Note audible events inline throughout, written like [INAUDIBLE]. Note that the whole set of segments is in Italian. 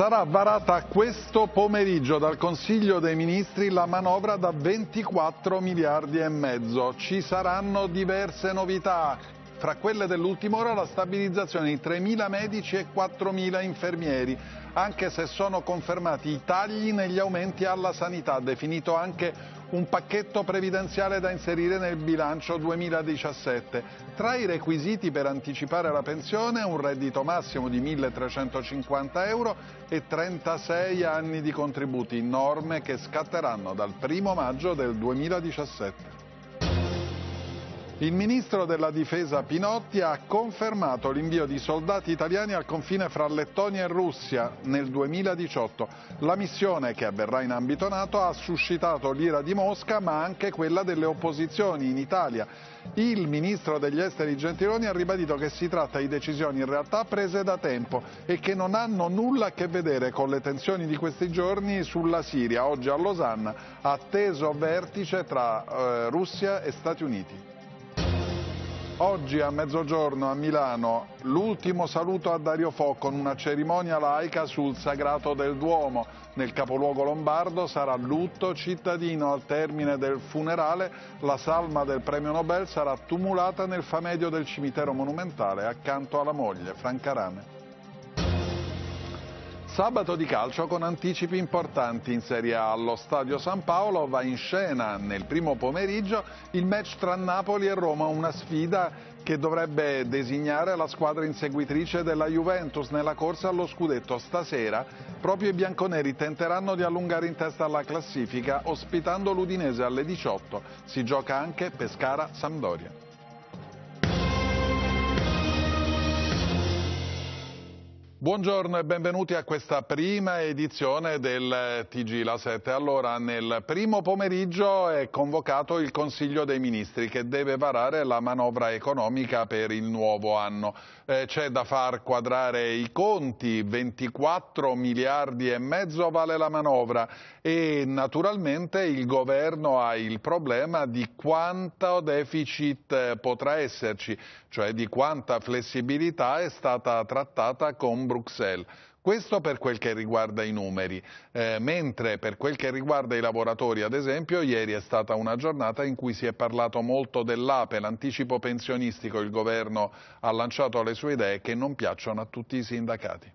sarà varata questo pomeriggio dal Consiglio dei Ministri la manovra da 24 miliardi e mezzo. Ci saranno diverse novità, fra quelle dell'ultima ora la stabilizzazione di 3.000 medici e 4.000 infermieri, anche se sono confermati i tagli negli aumenti alla sanità, definito anche un pacchetto previdenziale da inserire nel bilancio 2017. Tra i requisiti per anticipare la pensione un reddito massimo di 1.350 euro e 36 anni di contributi, norme che scatteranno dal 1 maggio del 2017. Il ministro della difesa Pinotti ha confermato l'invio di soldati italiani al confine fra Lettonia e Russia nel 2018. La missione, che avverrà in ambito NATO, ha suscitato l'ira di Mosca ma anche quella delle opposizioni in Italia. Il ministro degli esteri Gentiloni ha ribadito che si tratta di decisioni in realtà prese da tempo e che non hanno nulla a che vedere con le tensioni di questi giorni sulla Siria. Oggi a Losanna atteso vertice tra eh, Russia e Stati Uniti. Oggi a mezzogiorno a Milano l'ultimo saluto a Dario Fo con una cerimonia laica sul Sagrato del Duomo. Nel capoluogo lombardo sarà lutto cittadino al termine del funerale. La salma del premio Nobel sarà tumulata nel famedio del cimitero monumentale accanto alla moglie, Franca Rame. Sabato di calcio con anticipi importanti in Serie A. Allo Stadio San Paolo va in scena nel primo pomeriggio il match tra Napoli e Roma, una sfida che dovrebbe designare la squadra inseguitrice della Juventus nella corsa allo scudetto. Stasera proprio i bianconeri tenteranno di allungare in testa la classifica ospitando l'Udinese alle 18. Si gioca anche Pescara-Sampdoria. Buongiorno e benvenuti a questa prima edizione del TG La 7. Allora, nel primo pomeriggio è convocato il Consiglio dei Ministri che deve varare la manovra economica per il nuovo anno. Eh, C'è da far quadrare i conti, 24 miliardi e mezzo vale la manovra e naturalmente il governo ha il problema di quanto deficit eh, potrà esserci, cioè di quanta flessibilità è stata trattata con Bruxelles. Questo per quel che riguarda i numeri, eh, mentre per quel che riguarda i lavoratori, ad esempio, ieri è stata una giornata in cui si è parlato molto dell'APE, l'anticipo pensionistico, il governo ha lanciato le sue idee che non piacciono a tutti i sindacati.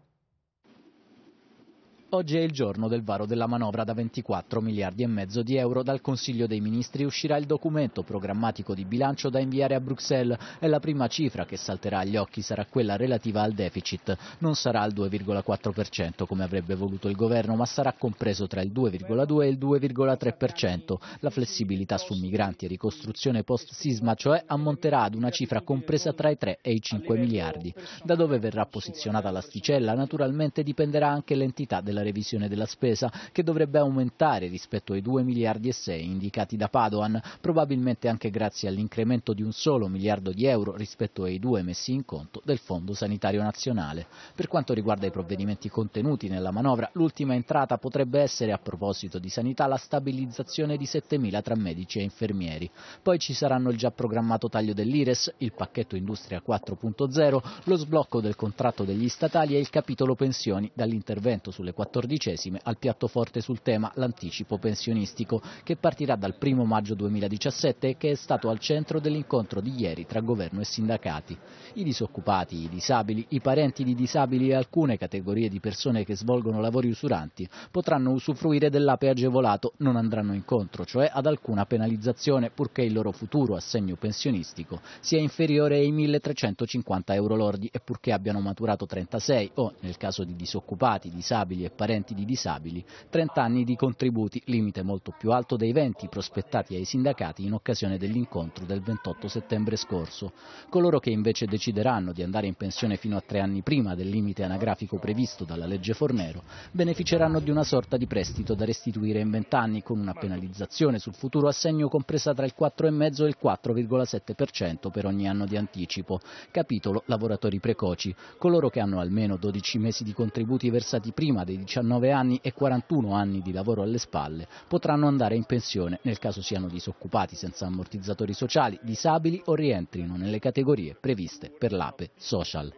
Oggi è il giorno del varo della manovra da 24 miliardi e mezzo di euro. Dal Consiglio dei Ministri uscirà il documento programmatico di bilancio da inviare a Bruxelles e la prima cifra che salterà agli occhi sarà quella relativa al deficit. Non sarà al 2,4% come avrebbe voluto il governo, ma sarà compreso tra il 2,2 e il 2,3%. La flessibilità su migranti e ricostruzione post-sisma, cioè, ammonterà ad una cifra compresa tra i 3 e i 5 miliardi. Da dove verrà posizionata l'asticella naturalmente dipenderà anche l'entità della della revisione della spesa, che dovrebbe aumentare rispetto ai 2 miliardi e 6 indicati da Padoan, probabilmente anche grazie all'incremento di un solo miliardo di euro rispetto ai due messi in conto del Fondo Sanitario Nazionale. Per quanto riguarda i provvedimenti contenuti nella manovra, l'ultima entrata potrebbe essere a proposito di sanità la stabilizzazione di 7 mila tra medici e infermieri. Poi ci saranno il già programmato taglio dell'IRES, il pacchetto Industria 4.0, lo sblocco del contratto degli statali e il capitolo pensioni dall'intervento sulle quattro quattordicesime al forte sul tema l'anticipo pensionistico che partirà dal 1 maggio 2017 e che è stato al centro dell'incontro di ieri tra governo e sindacati. I disoccupati, i disabili, i parenti di disabili e alcune categorie di persone che svolgono lavori usuranti potranno usufruire dell'ape agevolato, non andranno incontro, cioè ad alcuna penalizzazione purché il loro futuro assegno pensionistico sia inferiore ai 1.350 euro lordi e purché abbiano maturato 36 o, nel caso di disoccupati, disabili e parenti di disabili, 30 anni di contributi, limite molto più alto dei 20 prospettati ai sindacati in occasione dell'incontro del 28 settembre scorso. Coloro che invece decideranno di andare in pensione fino a tre anni prima del limite anagrafico previsto dalla legge Fornero beneficeranno di una sorta di prestito da restituire in 20 anni con una penalizzazione sul futuro assegno compresa tra il 4,5 e il 4,7% per ogni anno di anticipo. Capitolo lavoratori precoci. Coloro che hanno almeno 12 mesi di contributi versati prima dei 19 anni e 41 anni di lavoro alle spalle potranno andare in pensione nel caso siano disoccupati senza ammortizzatori sociali, disabili o rientrino nelle categorie previste per l'APE Social.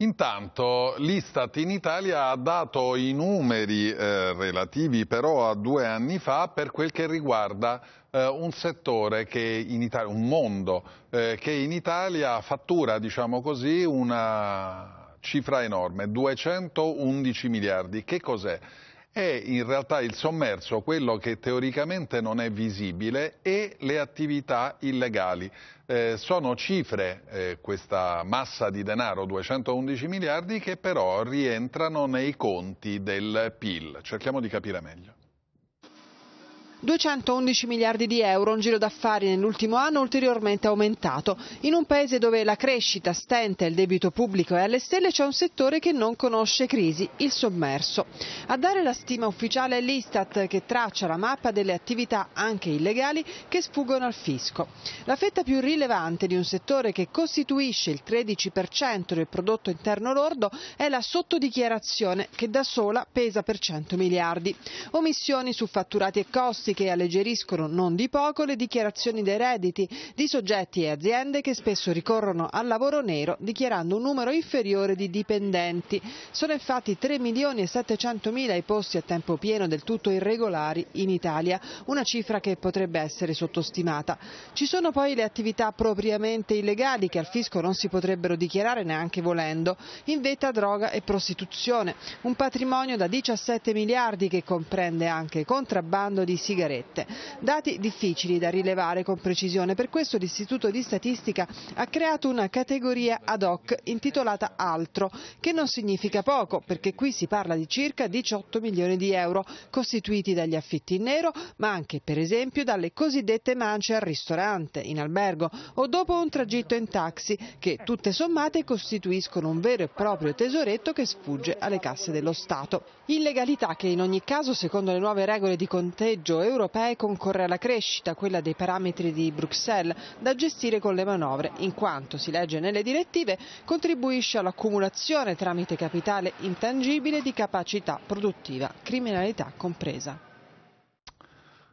Intanto l'Istat in Italia ha dato i numeri eh, relativi però a due anni fa per quel che riguarda eh, un settore che in Italia, un mondo eh, che in Italia fattura, diciamo così, una cifra enorme, 211 miliardi. Che cos'è? È in realtà il sommerso, quello che teoricamente non è visibile, e le attività illegali. Eh, sono cifre, eh, questa massa di denaro, 211 miliardi, che però rientrano nei conti del PIL. Cerchiamo di capire meglio. 211 miliardi di euro, un giro d'affari nell'ultimo anno ulteriormente aumentato. In un paese dove la crescita stenta, e il debito pubblico è alle stelle, c'è un settore che non conosce crisi, il sommerso. A dare la stima ufficiale è l'Istat che traccia la mappa delle attività, anche illegali, che sfuggono al fisco. La fetta più rilevante di un settore che costituisce il 13% del prodotto interno lordo è la sottodichiarazione che da sola pesa per 100 miliardi. Omissioni su fatturati e costi tassi che alleggeriscono non di poco le dichiarazioni dei redditi di soggetti e aziende che spesso ricorrono al lavoro nero dichiarando un numero inferiore di dipendenti. Sono infatti 3 milioni e 700 mila i posti a tempo pieno del tutto irregolari in Italia, una cifra che potrebbe essere sottostimata. Ci sono poi le attività propriamente illegali che al fisco non si potrebbero dichiarare neanche volendo, in vetta droga e prostituzione, un patrimonio da 17 miliardi che comprende anche contrabbando di sigarette sigarette. Dati difficili da rilevare con precisione, per questo l'Istituto di Statistica ha creato una categoria ad hoc intitolata Altro, che non significa poco perché qui si parla di circa 18 milioni di euro costituiti dagli affitti in nero, ma anche per esempio dalle cosiddette mance al ristorante, in albergo o dopo un tragitto in taxi, che tutte sommate costituiscono un vero e proprio tesoretto che sfugge alle casse dello Stato. Illegalità che in ogni caso, secondo le nuove regole di conteggio e europee concorre alla crescita, quella dei parametri di Bruxelles, da gestire con le manovre, in quanto, si legge nelle direttive, contribuisce all'accumulazione tramite capitale intangibile di capacità produttiva, criminalità compresa.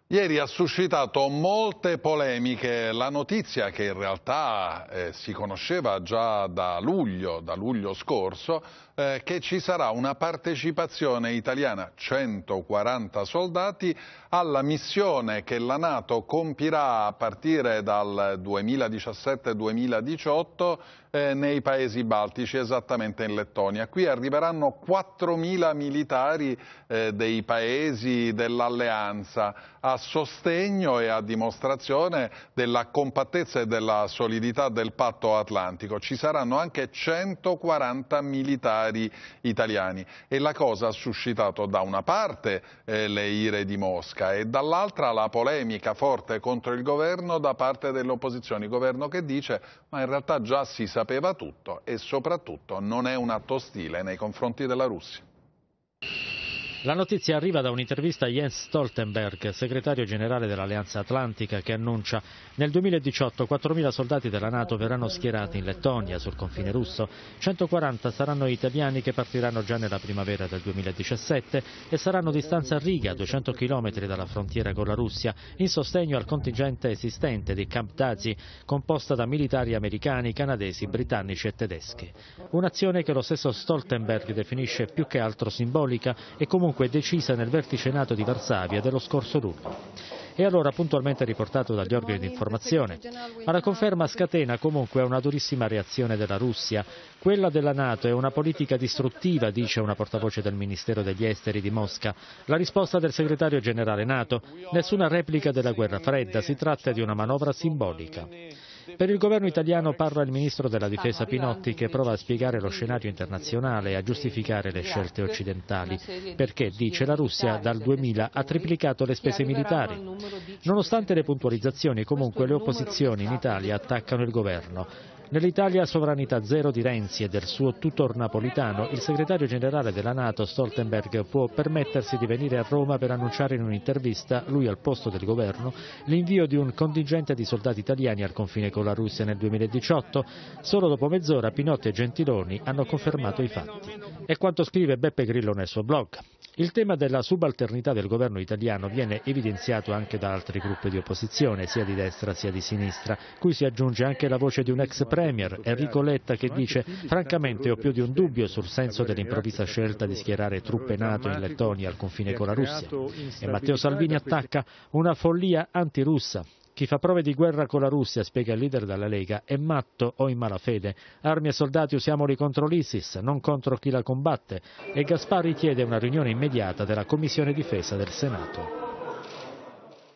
Ieri ha suscitato molte polemiche la notizia che in realtà eh, si conosceva già da luglio, da luglio scorso, eh, che ci sarà una partecipazione italiana, 140 soldati, alla missione che la Nato compirà a partire dal 2017-2018 eh, nei paesi baltici, esattamente in Lettonia. Qui arriveranno 4.000 militari eh, dei paesi dell'alleanza a sostegno e a dimostrazione della compattezza e della solidità del patto atlantico. Ci saranno anche 140 militari militari italiani e la cosa ha suscitato da una parte eh, le ire di Mosca e dall'altra la polemica forte contro il governo da parte delle opposizioni, governo che dice ma in realtà già si sapeva tutto e soprattutto non è un atto ostile nei confronti della Russia. La notizia arriva da un'intervista a Jens Stoltenberg, segretario generale dell'Alleanza Atlantica, che annuncia nel 2018 4.000 soldati della Nato verranno schierati in Lettonia, sul confine russo, 140 saranno italiani che partiranno già nella primavera del 2017 e saranno di stanza a riga, 200 km dalla frontiera con la Russia, in sostegno al contingente esistente di Camp Dazi, composta da militari americani, canadesi, britannici e tedeschi. Un'azione che lo stesso Stoltenberg definisce più che altro simbolica e comunque dunque decisa nel vertice NATO di Varsavia dello scorso luglio e allora puntualmente riportato dagli organi di informazione. Ma la conferma scatena comunque una durissima reazione della Russia. Quella della Nato è una politica distruttiva, dice una portavoce del Ministero degli Esteri di Mosca. La risposta del segretario generale Nato, nessuna replica della guerra fredda, si tratta di una manovra simbolica. Per il governo italiano parla il ministro della difesa Pinotti che prova a spiegare lo scenario internazionale e a giustificare le scelte occidentali, perché, dice, la Russia dal 2000 ha triplicato le spese militari. Nonostante le puntualizzazioni, comunque le opposizioni in Italia attaccano il governo. Nell'Italia sovranità zero di Renzi e del suo tutor napolitano, il segretario generale della Nato Stoltenberg può permettersi di venire a Roma per annunciare in un'intervista, lui al posto del governo, l'invio di un contingente di soldati italiani al confine con la Russia nel 2018. Solo dopo mezz'ora Pinotti e Gentiloni hanno confermato i fatti. È quanto scrive Beppe Grillo nel suo blog. Il tema della subalternità del governo italiano viene evidenziato anche da altri gruppi di opposizione, sia di destra sia di sinistra, cui si aggiunge anche la voce di un ex premier, Enrico Letta, che dice «Francamente ho più di un dubbio sul senso dell'improvvisa scelta di schierare truppe NATO in Lettonia al confine con la Russia». E Matteo Salvini attacca «una follia antirussa chi fa prove di guerra con la Russia, spiega il leader della Lega, è matto o in malafede. Armi e soldati usiamoli contro l'ISIS, non contro chi la combatte. E Gasparri chiede una riunione immediata della Commissione Difesa del Senato.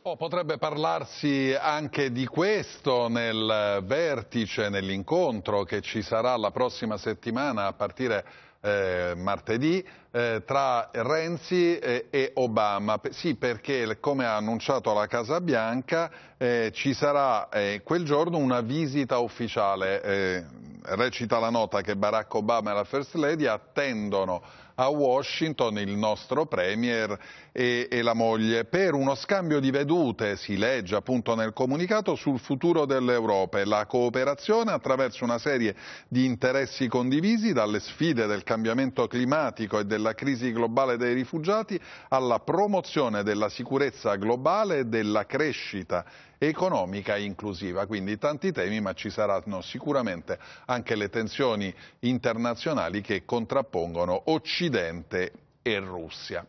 Oh, potrebbe parlarsi anche di questo nel vertice, nell'incontro che ci sarà la prossima settimana a partire eh, martedì eh, tra Renzi eh, e Obama. Sì, perché come ha annunciato la Casa Bianca eh, ci sarà eh, quel giorno una visita ufficiale eh, recita la nota che Barack Obama e la First Lady attendono a Washington il nostro Premier e, e, la moglie per uno scambio di vedute, si legge appunto nel comunicato, sul futuro dell'Europa e la cooperazione attraverso una serie di interessi condivisi dalle sfide del cambiamento climatico e della crisi globale dei rifugiati alla promozione della sicurezza globale e della crescita economica inclusiva. Quindi tanti temi ma ci saranno sicuramente anche anche le tensioni internazionali che contrappongono Occidente e Russia.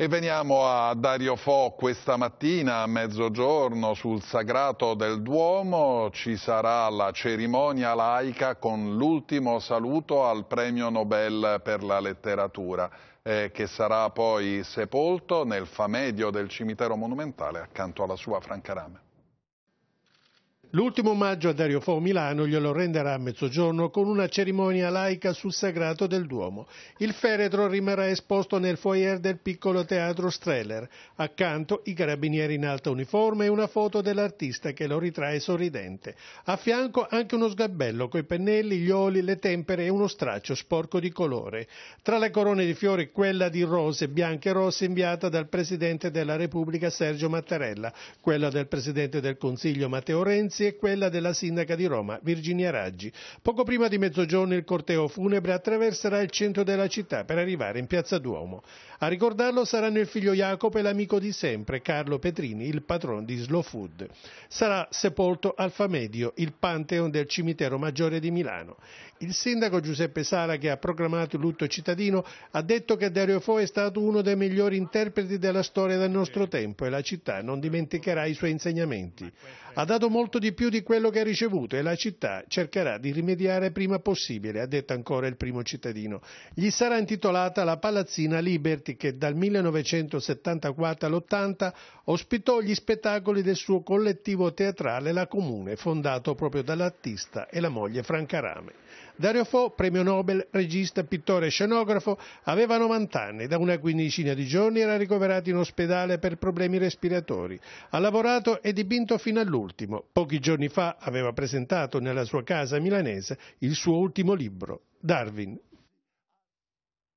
E veniamo a Dario Fo questa mattina a mezzogiorno sul sagrato del Duomo ci sarà la cerimonia laica con l'ultimo saluto al premio Nobel per la letteratura eh, che sarà poi sepolto nel famedio del cimitero monumentale accanto alla sua francarame. L'ultimo omaggio a Dario Fo Milano glielo renderà a mezzogiorno con una cerimonia laica sul sagrato del Duomo. Il feretro rimarrà esposto nel foyer del piccolo teatro Streller. Accanto i carabinieri in alta uniforme e una foto dell'artista che lo ritrae sorridente. A fianco anche uno sgabello coi pennelli, gli oli, le tempere e uno straccio sporco di colore. Tra le corone di fiori quella di rose bianche e rosse inviata dal Presidente della Repubblica Sergio Mattarella, quella del Presidente del Consiglio Matteo Renzi e quella della sindaca di Roma, Virginia Raggi. Poco prima di mezzogiorno il corteo funebre attraverserà il centro della città per arrivare in Piazza Duomo. A ricordarlo saranno il figlio Jacopo e l'amico di sempre, Carlo Petrini, il patrono di Slow Food. Sarà sepolto Alfamedio, il pantheon del cimitero maggiore di Milano. Il sindaco Giuseppe Sala, che ha proclamato il lutto cittadino, ha detto che Dario Fo è stato uno dei migliori interpreti della storia del nostro tempo e la città non dimenticherà i suoi insegnamenti. Ha dato molto di più di quello che ha ricevuto e la città cercherà di rimediare prima possibile, ha detto ancora il primo cittadino. Gli sarà intitolata la Palazzina Liberty che dal 1974 all'80 ospitò gli spettacoli del suo collettivo teatrale La Comune, fondato proprio dall'artista e la moglie Franca Rame. Dario Fo, premio Nobel, regista, pittore e scenografo, aveva 90 anni, da una quindicina di giorni era ricoverato in ospedale per problemi respiratori. Ha lavorato e dipinto fino all'ultimo. Pochi giorni fa aveva presentato nella sua casa milanese il suo ultimo libro, Darwin,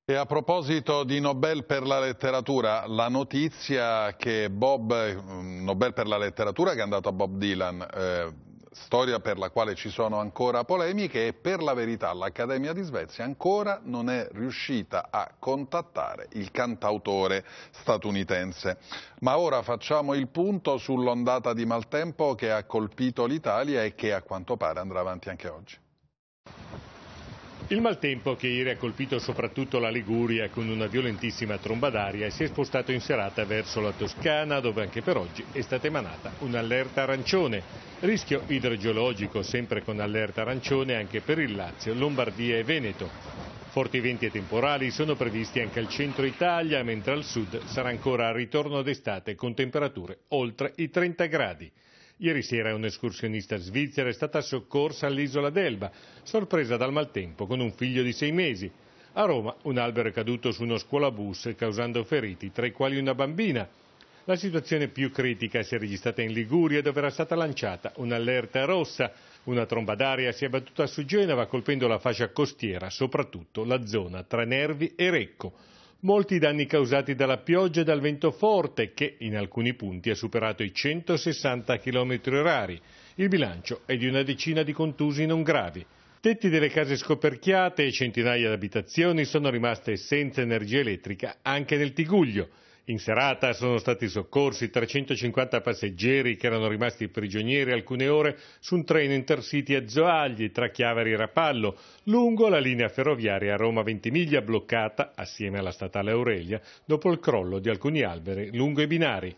e a proposito di Nobel per la letteratura, la notizia che Bob, mm, Nobel per la letteratura che è andato a Bob Dylan, eh, storia per la quale ci sono ancora polemiche e per la verità l'Accademia di Svezia ancora non è riuscita a contattare il cantautore statunitense. Ma ora facciamo il punto sull'ondata di maltempo che ha colpito l'Italia e che a quanto pare andrà avanti anche oggi. Il maltempo che ieri ha colpito soprattutto la Liguria con una violentissima tromba d'aria si è spostato in serata verso la Toscana dove anche per oggi è stata emanata un'allerta arancione. Rischio idrogeologico sempre con allerta arancione anche per il Lazio, Lombardia e Veneto. Forti venti e temporali sono previsti anche al centro Italia, mentre al sud sarà ancora a ritorno d'estate con temperature oltre i 30 gradi. Ieri sera un'escursionista svizzera è stata soccorsa all'isola d'Elba, sorpresa dal maltempo con un figlio di sei mesi. A Roma un albero è caduto su uno scuolabus causando feriti, tra i quali una bambina. La situazione più critica si è registrata in Liguria dove era stata lanciata un'allerta rossa. Una tromba d'aria si è battuta su Genova colpendo la fascia costiera, soprattutto la zona tra Nervi e Recco molti danni causati dalla pioggia e dal vento forte che in alcuni punti ha superato i 160 km h Il bilancio è di una decina di contusi non gravi. Tetti delle case scoperchiate e centinaia di abitazioni sono rimaste senza energia elettrica anche nel Tiguglio. In serata sono stati soccorsi 350 passeggeri che erano rimasti prigionieri alcune ore su un treno intercity a Zoagli tra Chiaveri e Rapallo, lungo la linea ferroviaria Roma-Ventimiglia bloccata, assieme alla statale Aurelia, dopo il crollo di alcuni alberi lungo i binari.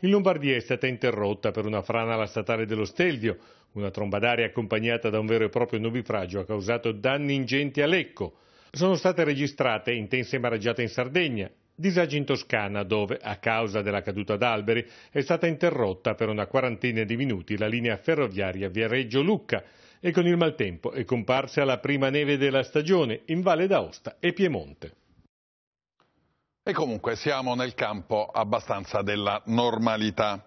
In Lombardia è stata interrotta per una frana alla statale dello Stelvio. Una tromba d'aria accompagnata da un vero e proprio nubifragio ha causato danni ingenti a Lecco. Sono state registrate intense mareggiate in Sardegna disagi in Toscana, dove, a causa della caduta d'alberi, è stata interrotta per una quarantina di minuti la linea ferroviaria Viareggio-Lucca e con il maltempo è comparsa la prima neve della stagione in Valle d'Aosta e Piemonte. E comunque siamo nel campo abbastanza della normalità.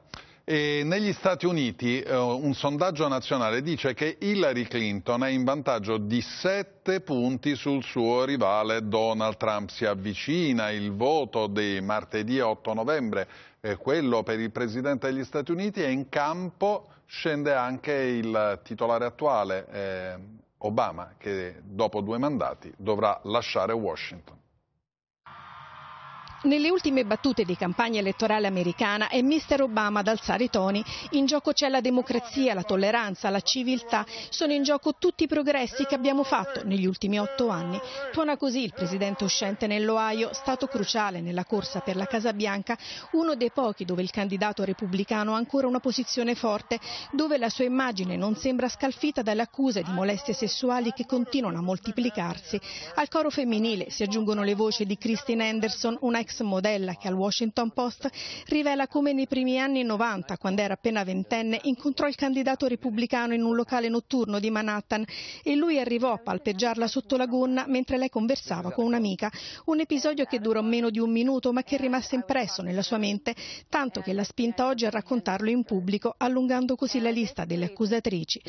E negli Stati Uniti eh, un sondaggio nazionale dice che Hillary Clinton è in vantaggio di 7 punti sul suo rivale Donald Trump. Si avvicina il voto di martedì 8 novembre, eh, quello per il Presidente degli Stati Uniti e in campo scende anche il titolare attuale eh, Obama che dopo due mandati dovrà lasciare Washington. Nelle ultime battute di campagna elettorale americana è Mr. Obama ad alzare i toni. In gioco c'è la democrazia, la tolleranza, la civiltà. Sono in gioco tutti i progressi che abbiamo fatto negli ultimi otto anni. Tuona così il presidente uscente nell'Ohio, stato cruciale nella corsa per la Casa Bianca, uno dei pochi dove il candidato repubblicano ha ancora una posizione forte, dove la sua immagine non sembra scalfita dalle accuse di molestie sessuali che continuano a moltiplicarsi. Al coro femminile si aggiungono le voci di Christine Anderson, una ex modella che al Washington Post rivela come nei primi anni 90, quando era appena ventenne, incontrò il candidato repubblicano in un locale notturno di Manhattan e lui arrivò a palpeggiarla sotto la gonna mentre lei conversava con un'amica. Un episodio che durò meno di un minuto ma che è impresso nella sua mente, tanto che l'ha spinta oggi a raccontarlo in pubblico, allungando così la lista delle accusatrici.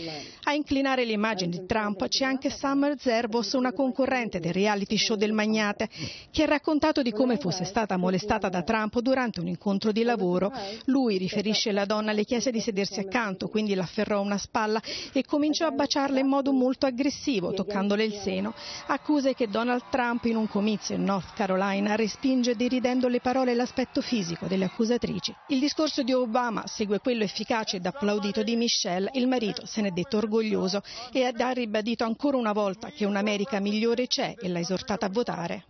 A inclinare le immagini di Trump c'è anche Summer Zervos, una concorrente del reality show del Magnate, che ha raccontato di come fosse stato stata molestata da Trump durante un incontro di lavoro. Lui riferisce la donna le chiese di sedersi accanto, quindi l'afferrò a una spalla e cominciò a baciarla in modo molto aggressivo, toccandole il seno. Accuse che Donald Trump in un comizio in North Carolina respinge deridendo le parole e l'aspetto fisico delle accusatrici. Il discorso di Obama segue quello efficace ed applaudito di Michelle, il marito se n'è detto orgoglioso e ha ribadito ancora una volta che un'America migliore c'è e l'ha esortata a votare.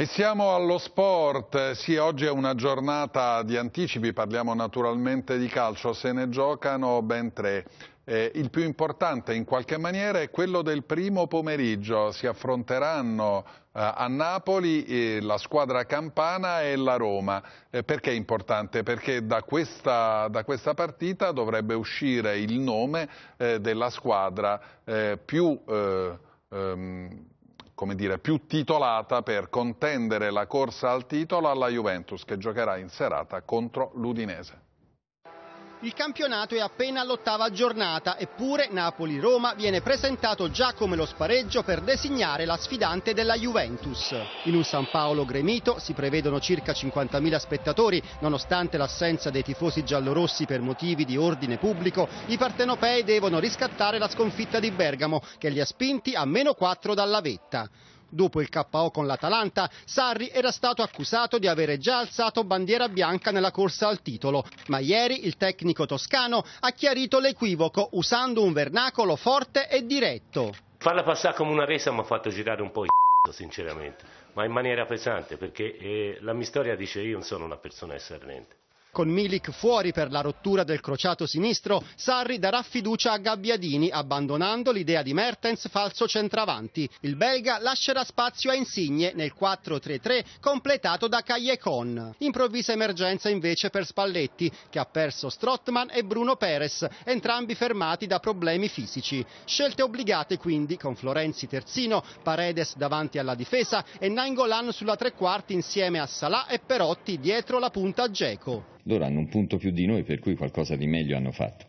E siamo allo sport, sì oggi è una giornata di anticipi, parliamo naturalmente di calcio, se ne giocano ben tre. Eh, il più importante in qualche maniera è quello del primo pomeriggio, si affronteranno eh, a Napoli eh, la squadra campana e la Roma. Eh, perché è importante? Perché da questa, da questa partita dovrebbe uscire il nome eh, della squadra eh, più... Eh, ehm come dire, più titolata per contendere la corsa al titolo alla Juventus che giocherà in serata contro l'Udinese. Il campionato è appena all'ottava giornata, eppure Napoli-Roma viene presentato già come lo spareggio per designare la sfidante della Juventus. In un San Paolo gremito si prevedono circa 50.000 spettatori, nonostante l'assenza dei tifosi giallorossi per motivi di ordine pubblico, i partenopei devono riscattare la sconfitta di Bergamo, che li ha spinti a meno 4 dalla vetta. Dopo il KO con l'Atalanta, Sarri era stato accusato di avere già alzato bandiera bianca nella corsa al titolo, ma ieri il tecnico toscano ha chiarito l'equivoco usando un vernacolo forte e diretto. Farla passare come una resa mi ha fatto girare un po' il c***o, [LAUGHS] sinceramente, ma in maniera pesante, perché eh, la mia storia dice io non sono una persona esserrente. Con Milik fuori per la rottura del crociato sinistro, Sarri darà fiducia a Gabbiadini, abbandonando l'idea di Mertens falso centravanti. Il belga lascerà spazio a Insigne nel 4-3-3 completato da Cagliecon. Improvvisa emergenza invece per Spalletti, che ha perso Strottman e Bruno Perez, entrambi fermati da problemi fisici. Scelte obbligate quindi con Florenzi terzino, Paredes davanti alla difesa e Nangolan sulla tre quarti insieme a Salà e Perotti dietro la punta a Geco loro hanno un punto più di noi per cui qualcosa di meglio hanno fatto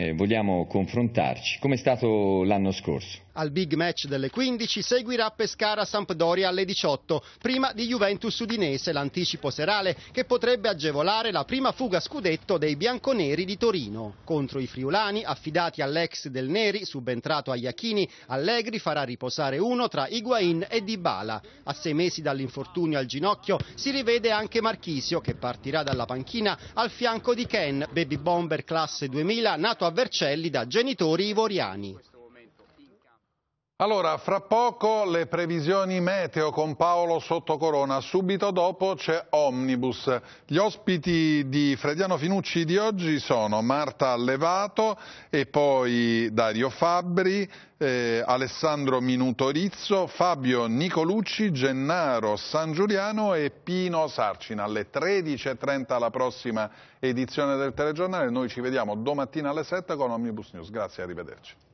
eh, vogliamo confrontarci, come è stato l'anno scorso. Al big match delle 15 seguirà Pescara-Sampdoria alle 18, prima di Juventus-Udinese, l'anticipo serale che potrebbe agevolare la prima fuga scudetto dei bianconeri di Torino. Contro i friulani, affidati all'ex del Neri, subentrato a Iachini, Allegri farà riposare uno tra Higuain e Dybala. A sei mesi dall'infortunio al ginocchio si rivede anche Marchisio che partirà dalla panchina al fianco di Ken, baby bomber classe 2000, nato a a Vercelli da genitori ivoriani. Allora, fra poco le previsioni meteo con Paolo Sottocorona, subito dopo c'è Omnibus. Gli ospiti di Frediano Finucci di oggi sono Marta Allevato e poi Dario Fabbri, eh, Alessandro Minutorizzo, Fabio Nicolucci, Gennaro San Giuliano e Pino Sarcina. Alle 13.30 la prossima edizione del telegiornale, noi ci vediamo domattina alle 7 con Omnibus News. Grazie, arrivederci.